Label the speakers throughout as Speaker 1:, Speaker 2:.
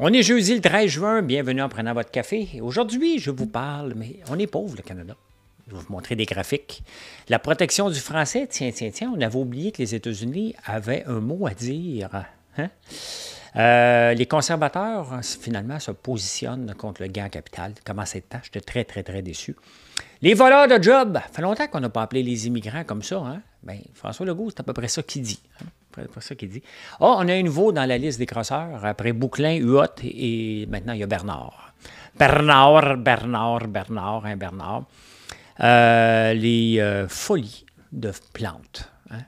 Speaker 1: On est jeudi le 13 juin, bienvenue en prenant votre café. Aujourd'hui, je vous parle, mais on est pauvre le Canada. Je vais vous montrer des graphiques. La protection du français, tiens, tiens, tiens, on avait oublié que les États-Unis avaient un mot à dire. Hein? Euh, les conservateurs, finalement, se positionnent contre le gain capital. Comment cette tâche? J'étais très, très, très déçu. Les voleurs de jobs, Ça fait longtemps qu'on n'a pas appelé les immigrants comme ça. Hein? Ben, François Legault, c'est à peu près ça qu'il dit. Hein? C'est pas ça qu'il dit. Ah, on a un nouveau dans la liste des crosseurs. Après Bouclin, Huot et maintenant il y a Bernard. Bernard, Bernard, Bernard, hein, Bernard. Euh, les euh, folies de plantes hein,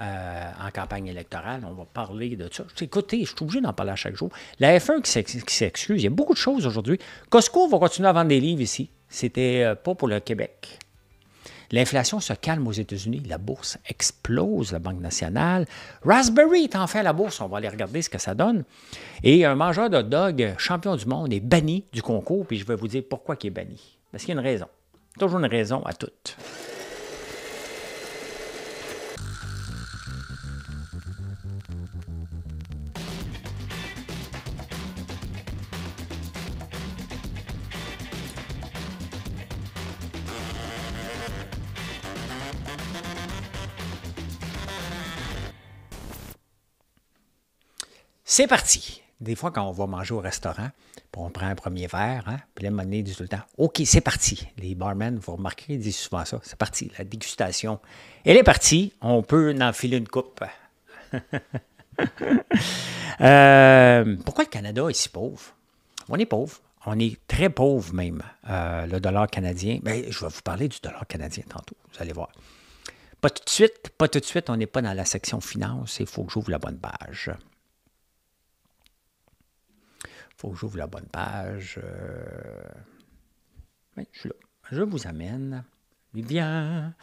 Speaker 1: euh, en campagne électorale. On va parler de ça. Écoutez, je suis obligé d'en parler à chaque jour. La F1 qui s'excuse, il y a beaucoup de choses aujourd'hui. Costco va continuer à vendre des livres ici. C'était pas pour le Québec. L'inflation se calme aux États-Unis, la bourse explose, la Banque nationale. Raspberry est en fait à la bourse, on va aller regarder ce que ça donne. Et un mangeur de dog champion du monde est banni du concours, puis je vais vous dire pourquoi il est banni. Parce qu'il y a une raison. Toujours une raison à toutes. C'est parti! Des fois, quand on va manger au restaurant, on prend un premier verre, hein, puis là, monnaie du tout le temps OK, c'est parti. Les barmen, vous remarquerez, disent souvent ça c'est parti, la dégustation. Elle est partie, on peut en filer une coupe. Euh, pourquoi le Canada est si pauvre? On est pauvre. On est très pauvre même. Euh, le dollar canadien, Mais ben, je vais vous parler du dollar canadien tantôt, vous allez voir. Pas tout de suite, pas tout de suite, on n'est pas dans la section finance, il faut que j'ouvre la bonne page faut que j'ouvre la bonne page. Euh, je suis là. Je vous amène. Il Un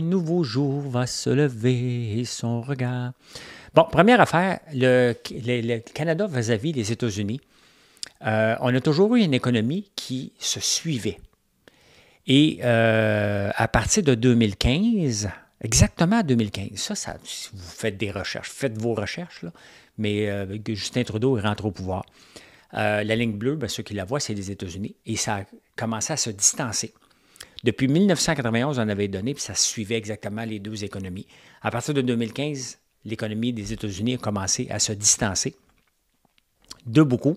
Speaker 1: nouveau jour va se lever et son regard. Bon, première affaire, le, Canada vis-à-vis des États-Unis, euh, on a toujours eu une économie qui se suivait. Et euh, à partir de 2015, exactement 2015, ça, ça, vous faites des recherches, faites vos recherches, mais Justin Trudeau rentre au pouvoir. Euh, la ligne bleue, ben, ceux qui la voient, c'est les États-Unis. Et ça a commencé à se distancer. Depuis 1991, on avait donné, puis ça suivait exactement les deux économies. À partir de 2015, l'économie des États-Unis a commencé à se distancer de beaucoup.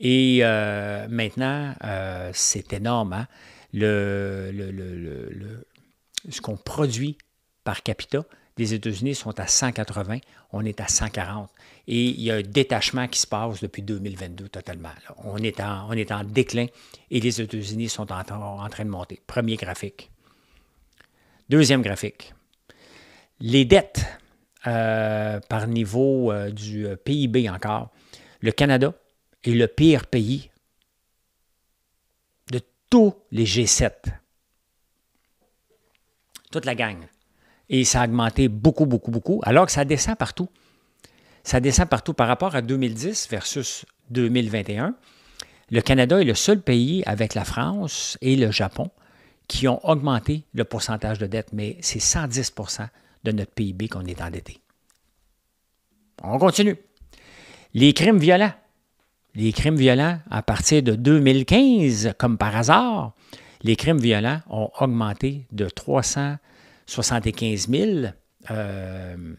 Speaker 1: Et euh, maintenant, euh, c'est énorme. Hein. le, ce qu'on produit par capita, les États-Unis sont à 180, on est à 140. Et il y a un détachement qui se passe depuis 2022 totalement. On, est en, on est en déclin et les États-Unis sont en, train de monter. Premier graphique. Deuxième graphique. Les dettes euh, par niveau euh, du euh, PIB encore. Le Canada est le pire pays de tous les G7. Toute la gang. Et ça a augmenté beaucoup, beaucoup, beaucoup, alors que ça descend partout. Ça descend partout par rapport à 2010 versus 2021. Le Canada est le seul pays avec la France et le Japon qui ont augmenté le pourcentage de dette, mais c'est 110 de notre PIB qu'on est endetté. On continue. Les crimes violents. Les crimes violents, à partir de 2015, comme par hasard, les crimes violents ont augmenté de 300 75 000 euh,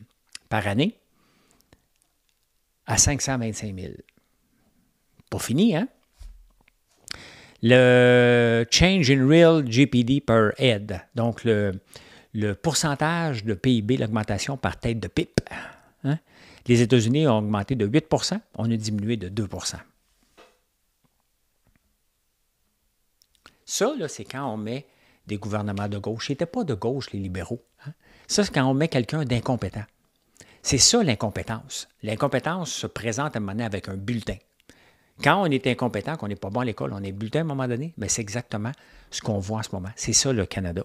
Speaker 1: par année à 525 000. Pas fini, hein? Le Change in Real GPD per head, donc le, pourcentage de PIB, l'augmentation par tête de pipe. Hein? Les États-Unis ont augmenté de 8 on a diminué de 2 Ça, c'est quand on met des gouvernements de gauche. Ils n'étaient pas de gauche, les libéraux. Hein. Ça, c'est quand on met quelqu'un d'incompétent. C'est ça l'incompétence. L'incompétence se présente à un moment donné avec un bulletin. Quand on est incompétent, qu'on n'est pas bon à l'école, on est bulletin à un moment donné, mais ben, c'est exactement ce qu'on voit en ce moment. C'est ça le Canada,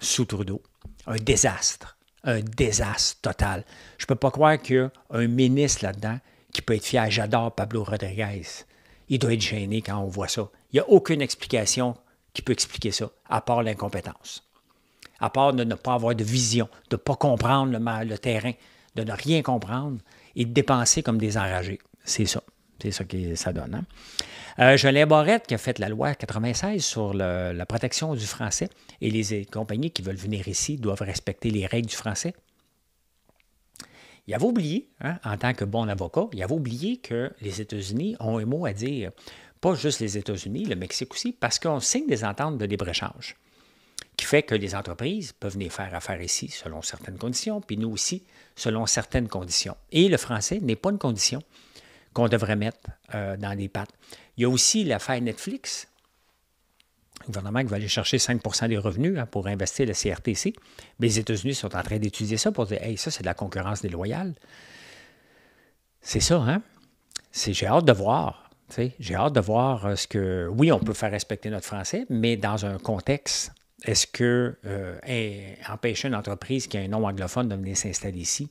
Speaker 1: sous Trudeau. Un désastre. Un désastre total. Je ne peux pas croire qu'il a un ministre là-dedans qui peut être fier. J'adore Pablo Rodriguez. Il doit être gêné quand on voit ça. Il n'y a aucune explication qui peut expliquer ça, à part l'incompétence, à part de ne pas avoir de vision, de ne pas comprendre le, le terrain, de ne rien comprendre et de dépenser comme des enragés. C'est ça. C'est ça que ça donne. Hein? Euh, qui a fait la loi 96 sur la protection du français, et les compagnies qui veulent venir ici doivent respecter les règles du français. Il avait oublié, hein, en tant que bon avocat, il avait oublié que les États-Unis ont un mot à dire pas juste les États-Unis, le Mexique aussi, parce qu'on signe des ententes de libre-échange, qui fait que les entreprises peuvent venir faire affaire ici selon certaines conditions, puis nous aussi selon certaines conditions. Et le français n'est pas une condition qu'on devrait mettre euh, dans les pattes. Il y a aussi l'affaire Netflix. Le gouvernement qui va aller chercher 5 des revenus hein, pour investir le CRTC. Mais les États-Unis sont en train d'étudier ça pour dire Hey, ça, c'est de la concurrence déloyale. C'est ça, hein? j'ai hâte de voir j'ai hâte de voir euh, ce que. Oui, on peut faire respecter notre français, mais dans un contexte, est-ce que euh, empêcher une entreprise qui a un nom anglophone de venir s'installer ici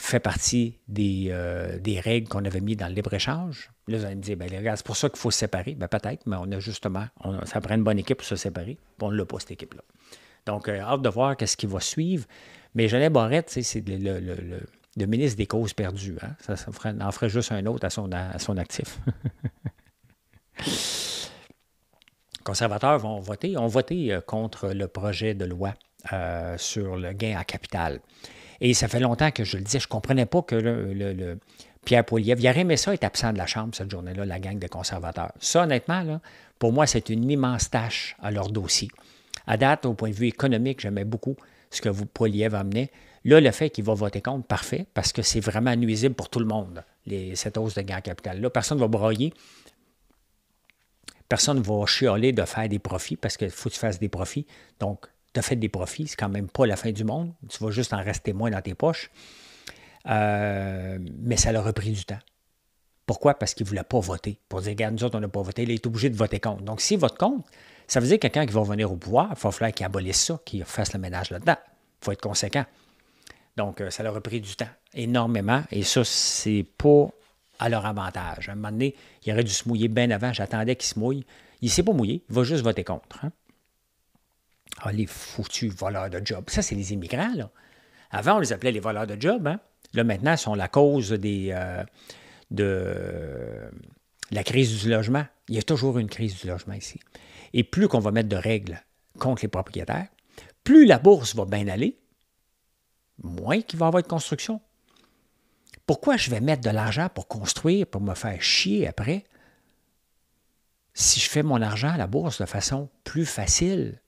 Speaker 1: fait partie des, euh, règles qu'on avait mises dans le libre-échange? Là, vous allez me dire, ben, les c'est pour ça qu'il faut se séparer. Ben, peut-être, mais on a justement, ça prend une bonne équipe pour se séparer, on ne l'a pas, cette équipe-là. Donc, j'ai hâte de voir ce qui va suivre. Mais j'allais Barrette, c'est le de ministre des causes perdues. Hein. Ça, en ferait juste un autre à son, à son actif. conservateurs vont voter, ont voté euh, contre le projet de loi euh, sur le gain en capital. Et ça fait longtemps que je le disais, je ne comprenais pas que le, Pierre Poiliev, il aurait aimé ça être absent de la Chambre cette journée-là, la gang des conservateurs. Ça, honnêtement, pour moi, c'est une immense tâche à leur dossier. À date, au point de vue économique, j'aimais beaucoup ce que vous, Poiliev amenait. Là, le fait qu'il va voter contre, parfait, parce que c'est vraiment nuisible pour tout le monde, les, cette hausse de gain capital-là. Personne ne va broyer. Personne ne va chialer de faire des profits parce qu'il faut que tu fasses des profits. Donc, tu as fait des profits, c'est quand même pas la fin du monde. Tu vas juste en rester moins dans tes poches. Euh, mais ça leur a pris du temps. Pourquoi? Parce qu'ils ne voulaient pas voter. Pour dire, regarde, nous autres, on n'a pas voté, il est obligé de voter contre. Donc, si vote contre, ça veut dire que quelqu'un qui va venir au pouvoir, il va falloir qu'il abolisse ça, qu'il fasse le ménage là-dedans. Il faut être conséquent. Donc, euh, ça leur a pris du temps, énormément. Et ça, c'est pas à leur avantage. À un moment donné, il aurait dû se mouiller bien avant. J'attendais qu'il se mouille. Il ne s'est pas mouillé. Il va juste voter contre. Hein. Ah, les foutus voleurs de job. Ça, c'est les immigrants, Avant, on les appelait les voleurs de job. Hein. Là, maintenant, ils sont la cause des, euh, de la crise du logement. Il y a toujours une crise du logement ici. Et plus qu'on va mettre de règles contre les propriétaires, plus la bourse va bien aller, moins qu'il va avoir de construction. Pourquoi je vais mettre de l'argent pour construire, pour me faire chier après, si je fais mon argent à la bourse de façon plus facile?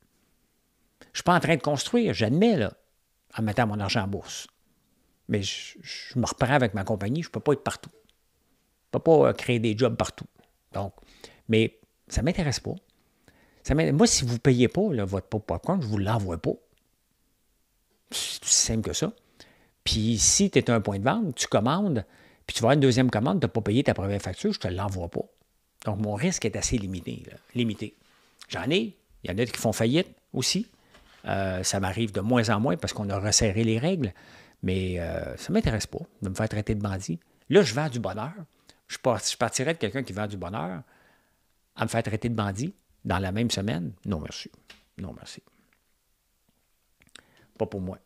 Speaker 1: Je ne suis pas en train de construire, j'admets, en mettant mon argent en bourse. Mais je, me reprends avec ma compagnie, je ne peux pas être partout. Je ne peux pas euh, créer des jobs partout. Donc, mais ça ne m'intéresse pas. Ça Moi, si vous ne payez pas votre votre popcorn, je ne vous l'envoie pas. C'est aussi simple que ça. Puis si tu es un point de vente, tu commandes, puis tu vas une deuxième commande, tu n'as pas payé ta première facture, je ne te l'envoie pas. Donc, mon risque est assez limité. limité. J'en ai. Il y en a qui font faillite aussi. Euh, ça m'arrive de moins en moins parce qu'on a resserré les règles. Mais euh, ça ne m'intéresse pas de me faire traiter de bandit. Là, je vends du bonheur. Je, partirais de quelqu'un qui vend du bonheur à me faire traiter de bandit dans la même semaine. Non, merci. Non, merci. Pas pour moi.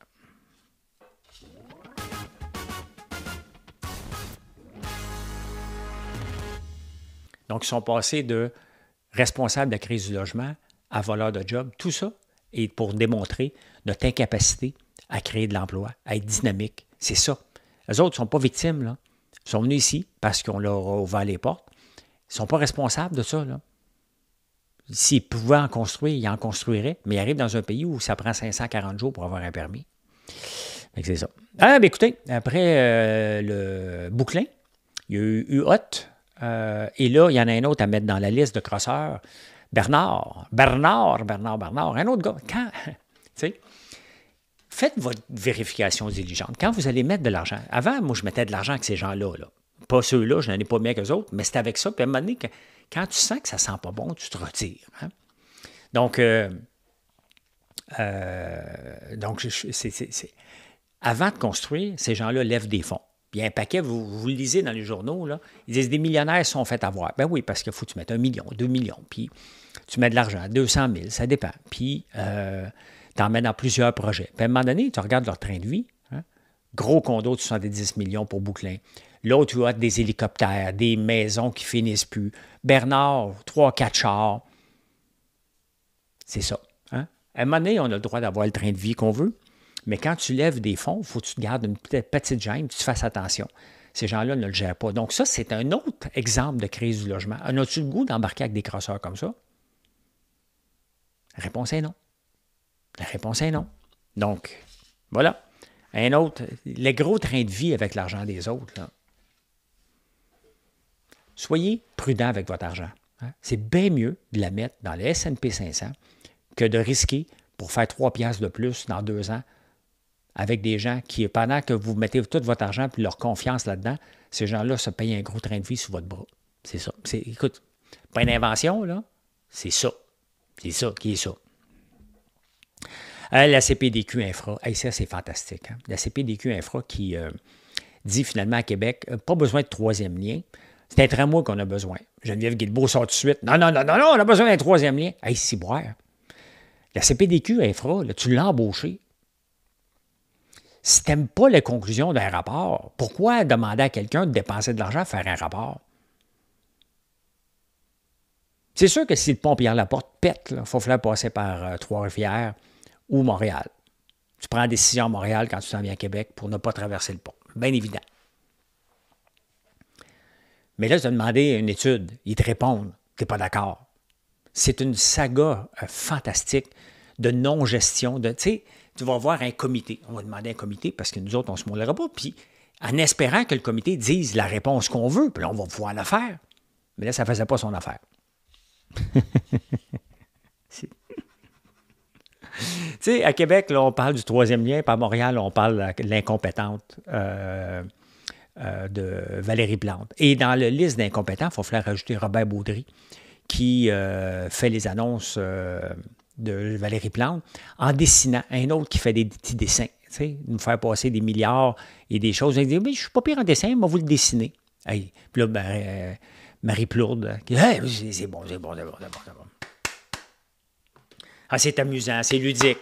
Speaker 1: Donc, ils sont passés de responsables de la crise du logement à voleur de job, tout ça est pour démontrer notre incapacité à créer de l'emploi, à être dynamique. C'est ça. Les autres ne sont pas victimes. Là. Ils sont venus ici parce qu'on leur a ouvert les portes. Ils ne sont pas responsables de ça. S'ils pouvaient en construire, ils en construirait, mais ils arrive dans un pays où ça prend 540 jours pour avoir un permis. C'est ça. Ah, bien écoutez, après euh, le Bouclin, il y a eu hot. Euh, et là, il y en a un autre à mettre dans la liste de crosseurs. Bernard, Bernard, Bernard, Bernard, un autre gars. Quand, faites votre vérification diligente. Quand vous allez mettre de l'argent, avant, moi, je mettais de l'argent avec ces gens-là. Là. Pas ceux-là, je n'en ai pas bien que eux autres, mais c'était avec ça. Puis à un moment donné, quand tu sens que ça sent pas bon, tu te retires. Hein. Donc, euh, euh, donc avant de construire, ces gens-là lèvent des fonds. Il y a un paquet, vous, vous le lisez dans les journaux, là, ils disent des millionnaires sont faits avoir. Ben oui, parce qu'il faut que tu mettes un million, deux millions, puis tu mets de l'argent, 200 000, ça dépend. Puis euh, tu en mets dans plusieurs projets. Puis à un moment donné, tu regardes leur train de vie. Hein. Gros condo des 10 millions pour Bouclin. L'autre, tu as des hélicoptères, des maisons qui finissent plus, Bernard, trois, quatre chars. C'est ça. Hein? À un moment donné, on a le droit d'avoir le train de vie qu'on veut, mais quand tu lèves des fonds, il faut que tu te gardes une petite gêne, que tu fasses attention. Ces gens-là ne le gèrent pas. Donc, ça, c'est un autre exemple de crise du logement. En as-tu le goût d'embarquer avec des crosseurs comme ça? La réponse est non. La réponse est non. Donc, voilà. Un autre, les gros trains de vie avec l'argent des autres, là soyez prudent avec votre argent. Hein? C'est bien mieux de la mettre dans le S&P 500 que de risquer pour faire trois piastres de plus dans deux ans avec des gens qui, pendant que vous mettez tout votre argent et leur confiance là-dedans, ces gens-là se payent un gros train de vie sous votre bras. C'est ça. écoute, pas une invention, là. C'est ça. C'est ça qui est ça. Euh, la CPDQ Infra, ça, c'est fantastique. Hein. La CPDQ Infra qui euh, dit finalement à Québec, euh, pas besoin de troisième lien. C'est un moi qu'on a besoin. Geneviève Guilbeault sort tout de suite. Non, non, non, non, non, on a besoin d'un troisième lien. Hey, boire. La CPDQ, elle tu l'as embauché. Si tu n'aimes pas les conclusions d'un rapport, pourquoi demander à quelqu'un de dépenser de l'argent à faire un rapport? C'est sûr que si le pont la porte pète, il faut faire passer par euh, Trois-Rivières ou Montréal. Tu prends la décision à Montréal quand tu t'en viens à Québec pour ne pas traverser le pont. Bien évident. Mais là, tu as demandé une étude. Ils te répondent. Tu n'es pas d'accord. C'est une saga euh, fantastique de non-gestion. De, tu vas voir un comité. On va demander un comité parce que nous autres, on ne se moulera pas. Puis, en espérant que le comité dise la réponse qu'on veut, puis là, on va voir l'affaire. Mais là, ça ne faisait pas son affaire. tu sais, à Québec, là, on parle du troisième lien, Pas à Montréal, on parle de l'incompétente. Euh, euh, de Valérie Plante. Et dans la liste d'incompétents, il faut faire rajouter Robert Baudry, qui euh, fait les annonces euh, de Valérie Plante en dessinant. Un autre qui fait des petits dessins, nous faire passer des milliards et des choses. Il dit Mais je suis pas pire en dessin, moi, vous le dessinez. Puis là, Marie Plourde, qui dit C'est bon, c'est bon, c'est bon, c'est bon. C'est Ah, c'est amusant, c'est ludique.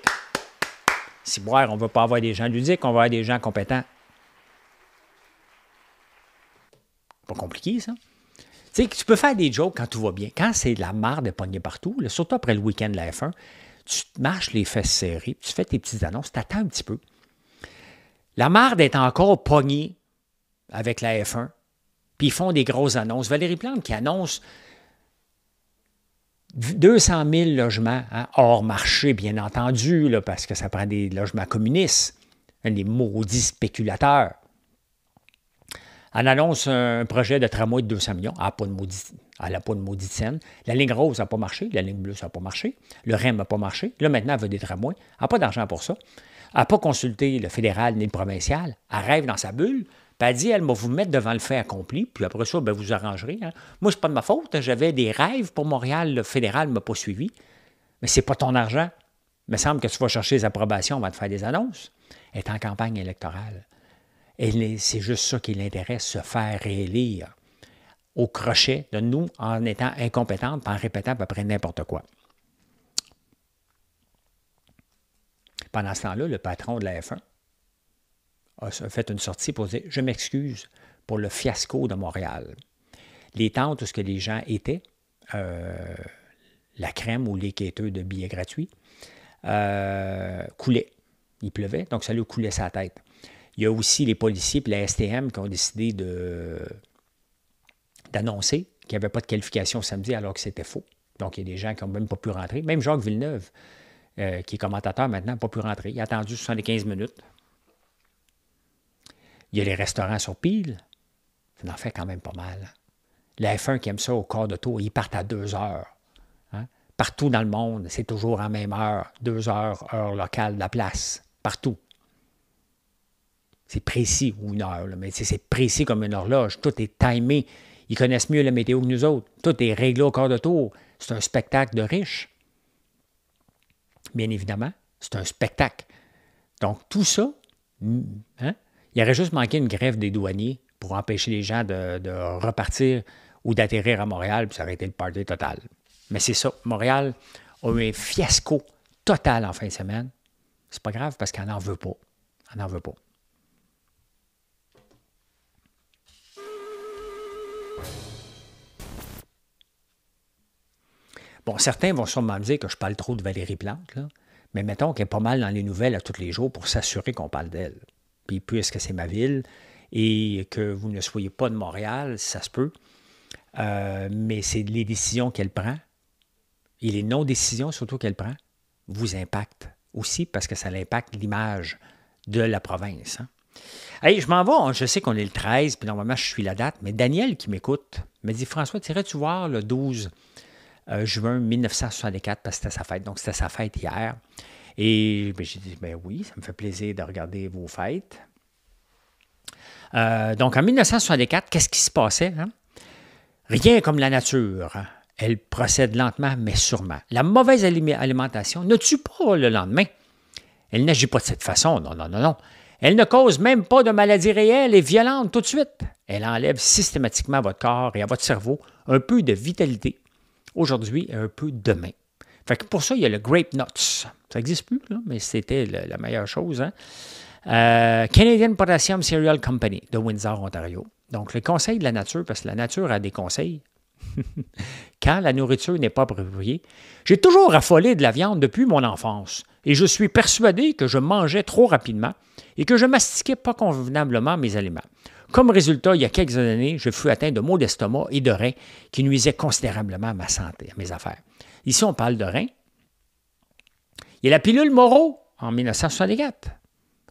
Speaker 1: Si boire, on ne veut pas avoir des gens ludiques, on va avoir des gens compétents. Pas compliqué, ça. Tu sais, tu peux faire des jokes quand tout va bien. Quand c'est de la marde de pogner partout, surtout après le week-end de la F1, tu marches les fesses serrées, tu fais tes petites annonces, tu attends un petit peu. La marde est encore pognée avec la F1, puis ils font des grosses annonces. Valérie Plante qui annonce 200 000 logements hein, hors marché, bien entendu, parce que ça prend des logements communistes, des maudits spéculateurs. Elle annonce un projet de tramway de 200 millions. à de elle n'a pas de maudite scène. La ligne rose n'a pas marché. La ligne bleue, n'a pas marché. Le REM n'a pas marché. Là, maintenant, elle veut des tramways. Elle n'a pas d'argent pour ça. Elle n'a pas consulté le fédéral ni le provincial. Elle rêve dans sa bulle. Puis elle dit, elle va vous mettre devant le fait accompli. Puis après ça, ben, vous arrangerez. Hein. Moi, ce n'est pas de ma faute. Hein. J'avais des rêves pour Montréal. Le fédéral ne m'a pas suivi. Mais c'est pas ton argent. Il me semble que tu vas chercher les approbations avant de faire des annonces. Elle est en campagne électorale. Et c'est juste ça qui l'intéresse, se faire réélire au crochet de nous en étant incompétente, en répétant à peu près n'importe quoi. Pendant ce temps-là, le patron de la F1 a fait une sortie pour dire Je m'excuse pour le fiasco de Montréal. Les tentes où ce que les gens étaient, euh, la crème ou les quêteux de billets gratuits, euh, coulaient. Il pleuvait, donc ça lui coulait sa tête. Il y a aussi les policiers et la STM qui ont décidé d'annoncer qu'il n'y avait pas de qualification samedi alors que c'était faux. Donc, il y a des gens qui n'ont même pas pu rentrer. Même Jacques Villeneuve, euh, qui est commentateur maintenant, n'a pas pu rentrer. Il a attendu 75 minutes. Il y a les restaurants sur pile. Ça en fait quand même pas mal. La F1 qui aime ça au corps de tour, ils partent à deux heures. Hein. Partout dans le monde, c'est toujours en même heure, deux heures, heure locale de la place. Partout. C'est précis, ou une heure, mais c'est précis comme une horloge. Tout est timé. Ils connaissent mieux la météo que nous autres. Tout est réglé au quart de tour. C'est un spectacle de riches. Bien évidemment, c'est un spectacle. Donc, tout ça, hmm, hein, il aurait juste manqué une grève des douaniers pour empêcher les gens de, repartir ou d'atterrir à Montréal, puis ça aurait été le party total. Mais c'est ça. Montréal a eu un fiasco total en fin de semaine. C'est pas grave parce qu'on n'en veut pas. On n'en veut pas. Bon, certains vont sûrement me dire que je parle trop de Valérie Plante, là, mais mettons qu'elle est pas mal dans les nouvelles à tous les jours pour s'assurer qu'on parle d'elle. Puis puisque c'est ma ville et que vous ne soyez pas de Montréal, ça se peut, euh, mais c'est les décisions qu'elle prend et les non-décisions surtout qu'elle prend vous impactent aussi parce que ça impacte l'image de la province. Allez, hein. je m'en vais. Hein. Je sais qu'on est le 13, puis normalement, je suis la date, mais Daniel qui m'écoute me dit François, tirais-tu voir le 12 euh, juin 1964 parce que c'était sa fête. Donc, c'était sa fête hier. Et ben, j'ai dit, ben oui, ça me fait plaisir de regarder vos fêtes. Euh, donc, en 1964, qu'est-ce qui se passait? Hein? Rien comme la nature. Hein. Elle procède lentement, mais sûrement. La mauvaise alimentation ne tue pas le lendemain. Elle n'agit pas de cette façon. Non, non, non, non. Elle ne cause même pas de maladies réelles et violentes tout de suite. Elle enlève systématiquement à votre corps et à votre cerveau un peu de vitalité aujourd'hui et un peu demain. Fait que pour ça, il y a le Grape Nuts. Ça n'existe plus, là, mais c'était la, meilleure chose. Hein? Euh, Canadian Potassium Cereal Company de Windsor, Ontario. Donc, le conseil de la nature, parce que la nature a des conseils. Quand la nourriture n'est pas appropriée, j'ai toujours affolé de la viande depuis mon enfance et je suis persuadé que je mangeais trop rapidement et que je mastiquais pas convenablement mes aliments. Comme résultat, il y a quelques années, je fus atteint de maux d'estomac et de reins qui nuisaient considérablement à ma santé, à mes affaires. Ici, on parle de reins. Il y a la pilule Moreau en 1964.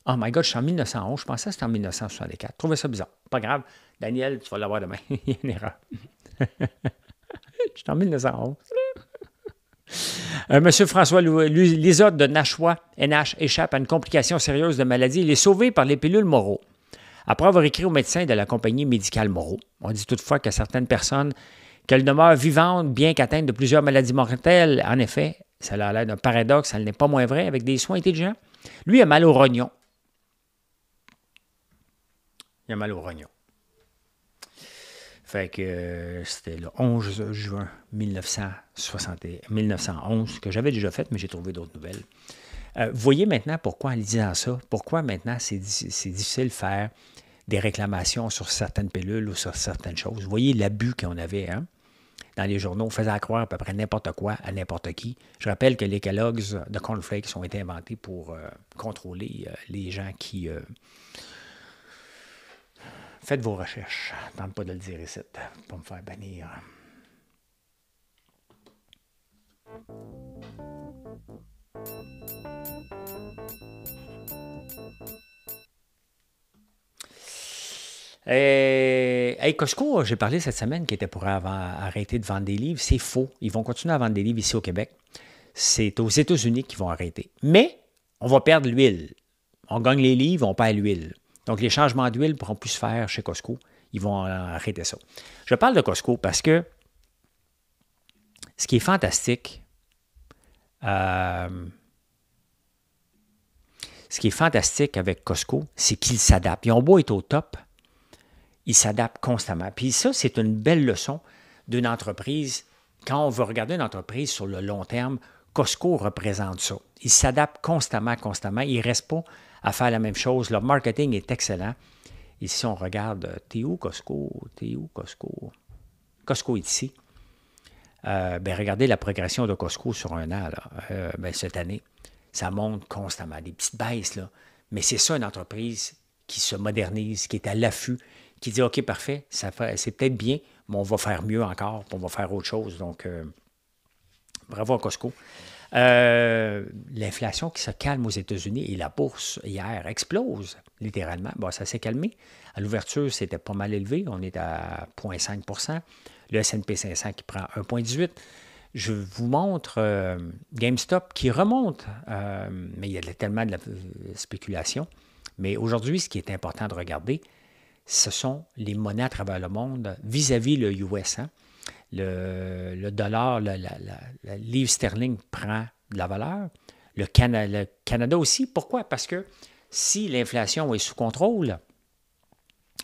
Speaker 1: Oh my God, je suis en 1911. Je pensais que c'était en 1964. Je trouvais ça bizarre. Pas grave. Daniel, tu vas l'avoir demain. il y a une erreur. je suis en 1911. Euh, Monsieur François Lisotte de Nashua, NH, échappe à une complication sérieuse de maladie. Il est sauvé par les pilules Moreau. Après avoir écrit au médecin de la compagnie médicale Moreau, on dit toutefois que certaines personnes qu'elles demeurent vivantes bien qu'atteintes de plusieurs maladies mortelles. En effet, ça a l'air d'un paradoxe, ça n'est pas moins vrai avec des soins intelligents. Lui a mal au rognon. Il a mal au rognon. Fait que euh, c'était le 11 juin 1960, 1911 que j'avais déjà fait, mais j'ai trouvé d'autres nouvelles. Euh, voyez maintenant pourquoi en disant ça, pourquoi maintenant c'est difficile de faire des réclamations sur certaines pilules ou sur certaines choses. Vous voyez l'abus qu'on avait hein, dans les journaux, faisant croire à peu près n'importe quoi à n'importe qui. Je rappelle que les calogues de cornflakes ont été inventés pour euh, contrôler euh, les gens qui... Euh, faites vos recherches. tente pas de le dire ici pour me faire bannir. Et, euh, Costco, j'ai parlé cette semaine qu'ils étaient pour arrêter de vendre des livres. C'est faux. Ils vont continuer à vendre des livres ici au Québec. C'est aux États-Unis qu'ils vont arrêter. Mais on va perdre l'huile. On gagne les livres, on perd l'huile. Donc les changements d'huile pourront plus se faire chez Costco. Ils vont euh, arrêter ça. Je parle de Costco parce que ce qui est fantastique, euh, ce qui est fantastique avec Costco, c'est qu'ils s'adaptent. Ils ont beau au top, il s'adapte constamment. Puis ça, c'est une belle leçon d'une entreprise. Quand on veut regarder une entreprise sur le long terme, Costco représente ça. il s'adapte constamment, constamment. il ne restent pas à faire la même chose. Leur marketing est excellent. Ici, on regarde, euh, t'es où Costco? T'es où Costco? Costco est ici. Euh, ben, regardez la progression de Costco sur un an, là. Euh, ben, cette année. Ça monte constamment, des petites baisses, là. Mais c'est ça une entreprise qui se modernise, qui est à l'affût, qui dit OK, parfait, ça c'est peut-être bien, mais on va faire mieux encore, on va faire autre chose. Donc, euh, bravo à Costco. Euh, l'inflation qui se calme aux États-Unis et la bourse hier explose littéralement. Bon, ça s'est calmé. À l'ouverture, c'était pas mal élevé. On est à 0,5 Le SP 500 qui prend 1,18 je vous montre euh, GameStop qui remonte, mais il y a tellement de spéculation. Mais aujourd'hui, ce qui est important de regarder, ce sont les monnaies à travers le monde vis-à-vis le US. Hein. Le, dollar, le, livre sterling prend de la valeur. Le, Canada aussi. Pourquoi? Parce que si l'inflation est sous contrôle,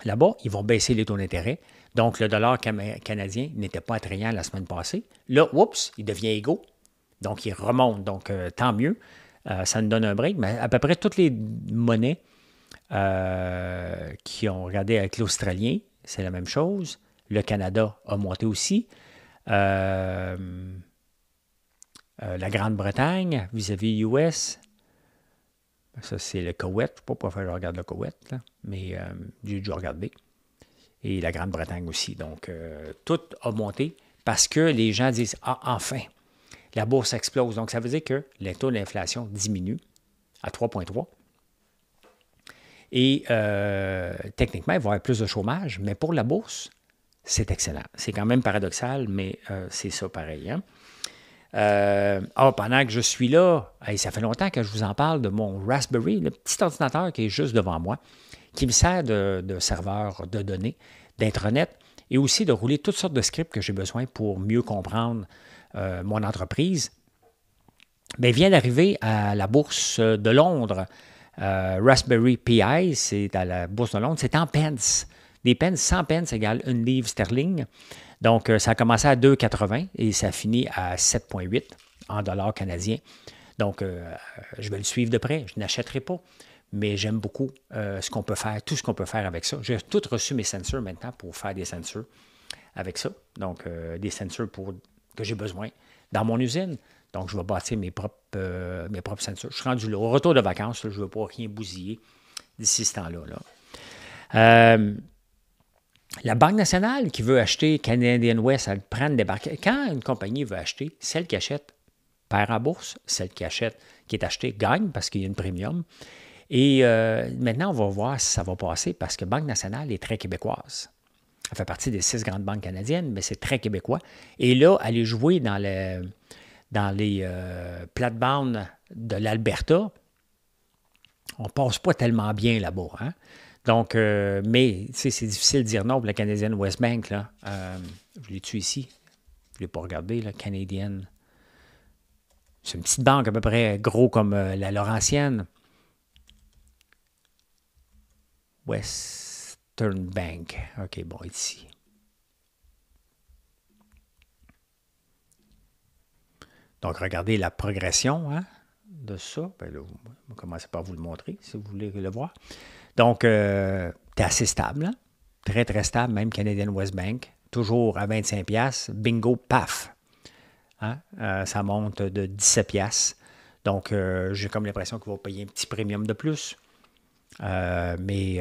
Speaker 1: là-bas, ils vont baisser les taux d'intérêt. Donc, le dollar canadien n'était pas attrayant la semaine passée. Là, oups, il devient égaux. Donc, il remonte. Donc, euh, tant mieux. Euh, ça nous donne un break. Mais à peu près toutes les monnaies euh, qui ont regardé avec l'Australien, c'est la même chose. Le Canada a monté aussi. Euh, euh, la Grande-Bretagne vis-à-vis US. Ça, c'est le Koweït. Je ne sais pas pourquoi je regarde le Koweït, mais j'ai dû regarder. Et la Grande-Bretagne aussi. Donc, tout a monté parce que les gens disent Ah, enfin, la bourse explose. Donc, ça veut dire que les taux d'inflation diminue à 3,3 et euh, techniquement, il va y avoir plus de chômage, mais pour la bourse, c'est excellent. C'est quand même paradoxal, mais euh, c'est ça pareil. Hein. Euh, oh, pendant que je suis là, ça fait longtemps que je vous en parle de mon Raspberry, le petit ordinateur qui est juste devant moi, qui me sert de, serveur de données, d'intranet, et aussi de rouler toutes sortes de scripts que j'ai besoin pour mieux comprendre mon entreprise. Mais vient d'arriver à la bourse de Londres euh, Raspberry Pi, c'est à la Bourse de Londres, c'est en pence. Des pence, 100 pence égale une livre sterling. Donc, euh, ça a commencé à 2,80 et ça finit à 7,8 en dollars canadiens. Donc, euh, je vais le suivre de près. Je n'achèterai pas, mais j'aime beaucoup ce qu'on peut faire, tout ce qu'on peut faire avec ça. J'ai tout reçu mes censures maintenant pour faire des censures avec ça. Donc, des censures pour, que j'ai besoin dans mon usine. Donc, je vais bâtir mes propres, euh, mes propres ceintures. Je suis rendu là. Au retour de vacances, je ne veux pas rien bousiller d'ici ce temps-là. Euh, la Banque nationale qui veut acheter Canadian West, elle prend des banques. Quand une compagnie veut acheter, celle qui achète perd en bourse, celle qui achète, qui est achetée gagne parce qu'il y a une premium. Et euh, maintenant, on va voir si ça va passer parce que Banque nationale est très québécoise. Elle fait partie des six grandes banques canadiennes, mais c'est très québécois. Et là, elle est jouée dans le, dans les euh, plates-bandes de l'Alberta, on ne passe pas tellement bien là-bas. Hein? Donc, euh, mais c'est difficile de dire non pour la Canadienne West Bank. Euh, je l'ai tué ici. Je ne l'ai pas regardé, la Canadienne. C'est une petite banque à peu près gros comme la Laurentienne. Western Bank. OK, bon, ici. Donc, regardez la progression hein, de ça. Je ben vais commencer par vous le montrer si vous voulez le voir. Donc, c'est euh, assez stable, hein? très, très stable, même Canadian West Bank, toujours à 25$, bingo, paf. Hein? Euh, ça monte de 17$. Donc, euh, j'ai comme l'impression qu'on va payer un petit premium de plus. mais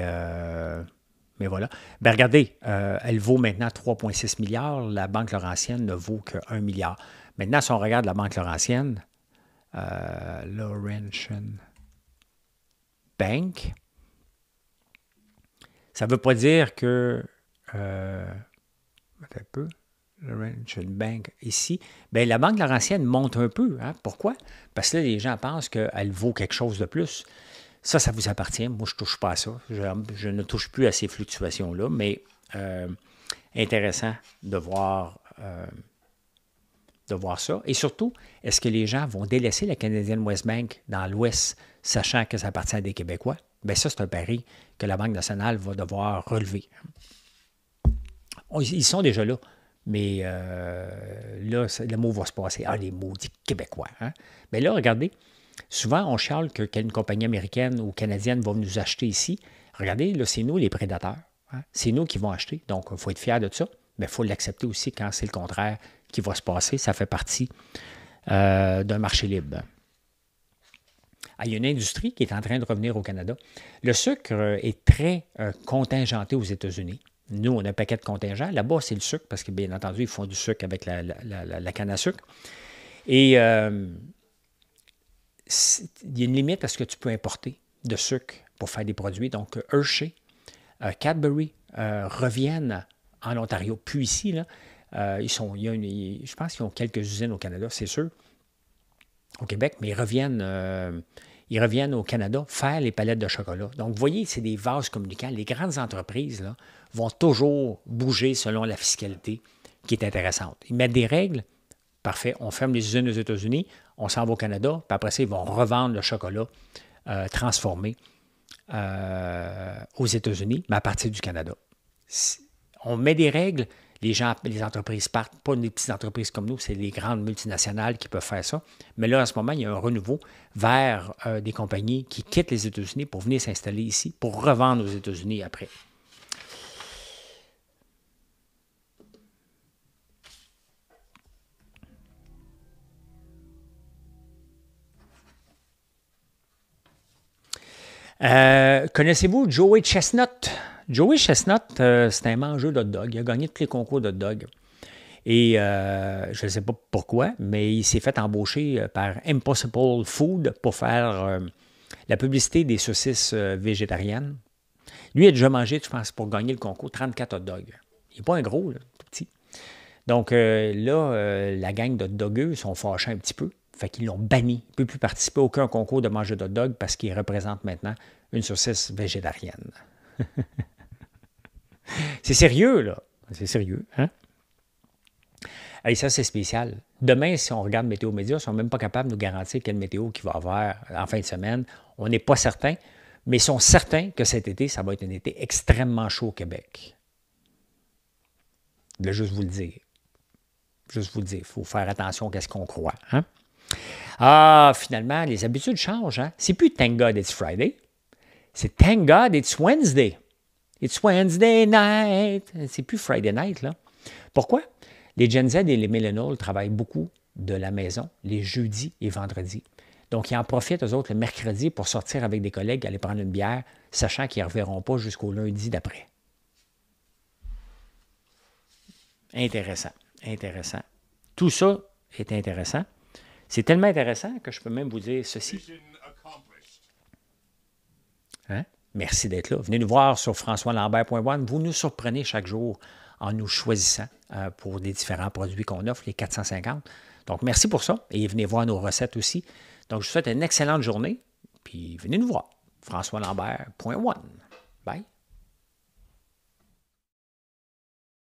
Speaker 1: mais voilà. Ben regardez, euh, elle vaut maintenant 3,6 milliards. La Banque Laurentienne ne vaut que 1 milliard. Maintenant, si on regarde la Banque Laurentienne, euh, Laurentian Bank, ça ne veut pas dire que. Euh, un peu. Laurentian Bank ici, ben, la Banque Laurentienne monte un peu. Hein. Pourquoi? Parce que les gens pensent qu'elle vaut quelque chose de plus. Ça, ça vous appartient. Moi, je ne touche pas à ça. Je, ne touche plus à ces fluctuations-là, mais euh, intéressant de voir, euh, de voir ça. Et surtout, est-ce que les gens vont délaisser la Canadienne West Bank dans l'Ouest, sachant que ça appartient à des Québécois? Bien, ça, c'est un pari que la Banque nationale va devoir relever. Ils sont déjà là. Mais euh, là, le mot va se passer. Ah, les maudits Québécois. Mais hein? ben là, regardez, Souvent, on charle que qu'une compagnie américaine ou canadienne va nous acheter ici. Regardez, là, c'est nous les prédateurs. Hein. C'est nous qui vont acheter. Donc, il faut être fier de ça, mais il faut l'accepter aussi quand c'est le contraire qui va se passer. Ça fait partie euh, d'un marché libre. Ah, il y a une industrie qui est en train de revenir au Canada. Le sucre est très euh, contingenté aux États-Unis. Nous, on a un paquet de contingents. Là-bas, c'est le sucre, parce que bien entendu, ils font du sucre avec la, canne à sucre. Et euh, il y a une limite à ce que tu peux importer de sucre pour faire des produits. Donc, euh, Hershey, euh, Cadbury euh, reviennent en Ontario. Puis ici, là, ils sont, il y a je pense qu'ils ont quelques usines au Canada, c'est sûr, au Québec, mais ils reviennent, ils reviennent au Canada faire les palettes de chocolat. Donc, vous voyez, c'est des vases communicants. Les grandes entreprises vont toujours bouger selon la fiscalité qui est intéressante. Ils mettent des règles. Parfait, on ferme les usines aux États-Unis, on s'en va au Canada, puis après ça, ils vont revendre le chocolat euh, transformé euh, aux États-Unis, mais à partir du Canada. On met des règles, les gens, les entreprises partent, pas des petites entreprises comme nous, c'est les grandes multinationales qui peuvent faire ça. Mais là, en ce moment, il y a un renouveau vers euh, des compagnies qui quittent les États-Unis pour venir s'installer ici, pour revendre aux États-Unis après. Euh, connaissez-vous Joey Chestnut? Joey Chestnut, euh, c'est un mangeur d'hot dog. Il a gagné tous les concours d'hot dog. Et euh, je ne sais pas pourquoi, mais il s'est fait embaucher par Impossible Food pour faire la publicité des saucisses végétariennes. Lui, il a déjà mangé, je pense, pour gagner le concours, 34 hot dogs. Il n'est pas un gros, petit. Donc là, la gang d'hot ils sont fâchés un petit peu. Fait qu'ils l'ont banni. Il ne peut plus participer à aucun concours de manger de dog parce qu'il représente maintenant une saucisse végétarienne. c'est sérieux, là. C'est sérieux, hein? Et ça, c'est spécial. Demain, si on regarde Météo Média, ils ne sont même pas capables de nous garantir quelle météo qu'il va avoir en fin de semaine. On n'est pas certain, mais ils sont certains que cet été, ça va être un été extrêmement chaud au Québec. Je vais juste vous le dire. Juste vous le dire. Il faut faire attention à ce qu'on croit. Hein? Ah, finalement, les habitudes changent. Hein? C'est plus Thank God it's Friday. C'est Thank God it's Wednesday. It's Wednesday night. C'est plus Friday night, là. Pourquoi? Les Gen Z et les millennials travaillent beaucoup de la maison les jeudis et vendredis. Donc, ils en profitent, eux autres, le mercredi pour sortir avec des collègues, aller prendre une bière, sachant qu'ils ne reverront pas jusqu'au lundi d'après. Intéressant, intéressant. Tout ça est intéressant. C'est tellement intéressant que je peux même vous dire ceci. Hein? Merci d'être là. Venez nous voir sur françoislambert.one. Vous nous surprenez chaque jour en nous choisissant euh, pour les différents produits qu'on offre, les 450. Donc, merci pour ça. Et venez voir nos recettes aussi. Donc, je vous souhaite une excellente journée. Puis, venez nous voir. françoislambert.one. Bye.